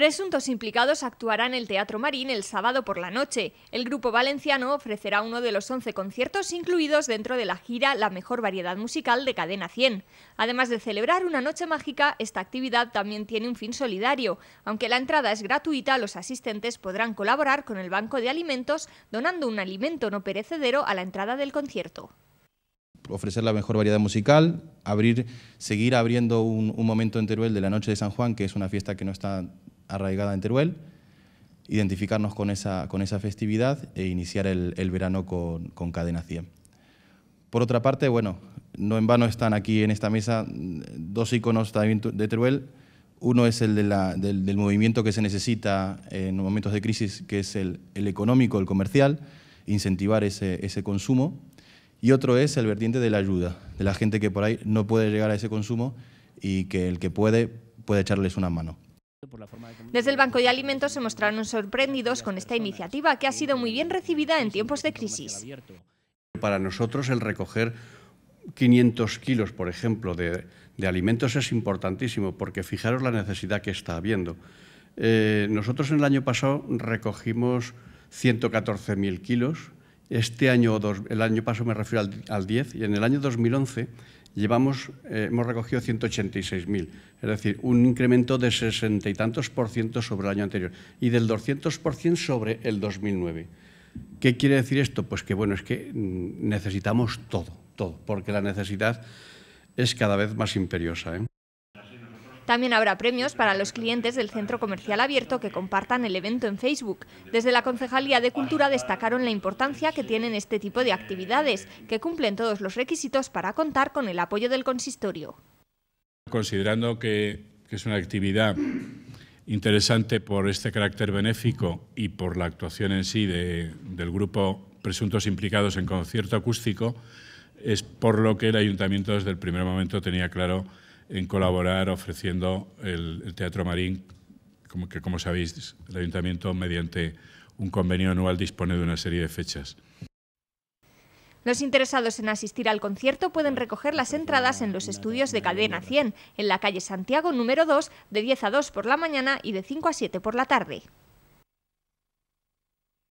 Presuntos implicados actuarán en el Teatro Marín el sábado por la noche. El grupo valenciano ofrecerá uno de los 11 conciertos incluidos dentro de la gira La Mejor Variedad Musical de Cadena 100. Además de celebrar una noche mágica, esta actividad también tiene un fin solidario. Aunque la entrada es gratuita, los asistentes podrán colaborar con el Banco de Alimentos donando un alimento no perecedero a la entrada del concierto ofrecer la mejor variedad musical, seguir abriendo un, momento en de la Noche de San Juan, que es una fiesta que no está arraigada en Teruel, identificarnos con esa, con esa festividad e iniciar el, el verano con, con, Cadena 100. Por otra parte, bueno, no en vano están aquí en esta mesa mm, dos iconos también de Teruel. Uno es el del, del, movimiento que se necesita en momentos de crisis, que es el, el económico, el comercial, incentivar ese, ese consumo, y otro es el vertiente de la ayuda, de la gente que por ahí no puede llegar a ese consumo y que el que puede puede echarles una mano. Desde el Banco de Alimentos se mostraron sorprendidos con esta iniciativa, que ha sido muy bien recibida en tiempos de crisis. Para nosotros el recoger 500 kilos, por ejemplo, de, alimentos es importantísimo, porque fijaros la necesidad que está habiendo. Eh, nosotros en el año pasado recogimos 114.000 kilos este año, el año pasado me refiero al, 10, y en el año 2011 llevamos, eh, hemos recogido 186.000, es decir, un incremento de sesenta y tantos por ciento sobre el año anterior y del 200 por ciento sobre el 2009. ¿Qué quiere decir esto? Pues que bueno, es que mm, necesitamos todo, todo, porque la necesidad es cada vez más imperiosa. ¿eh? También habrá premios para los clientes del centro comercial abierto que compartan el evento en Facebook. Desde la Concejalía de Cultura destacaron la importancia que tienen este tipo de actividades, que cumplen todos los requisitos para contar con el apoyo del consistorio. Considerando que, es una actividad interesante por este carácter benéfico y por la actuación en sí de, del grupo presuntos implicados en concierto acústico, es por lo que el ayuntamiento desde el primer momento tenía claro en colaborar ofreciendo el, Teatro Marín, que como sabéis, el Ayuntamiento mediante un convenio anual dispone de una serie de fechas. Los interesados en asistir al concierto pueden recoger las entradas en los estudios de Cadena 100, en la calle Santiago número 2, de 10 a 2 por la mañana y de 5 a 7 por la tarde.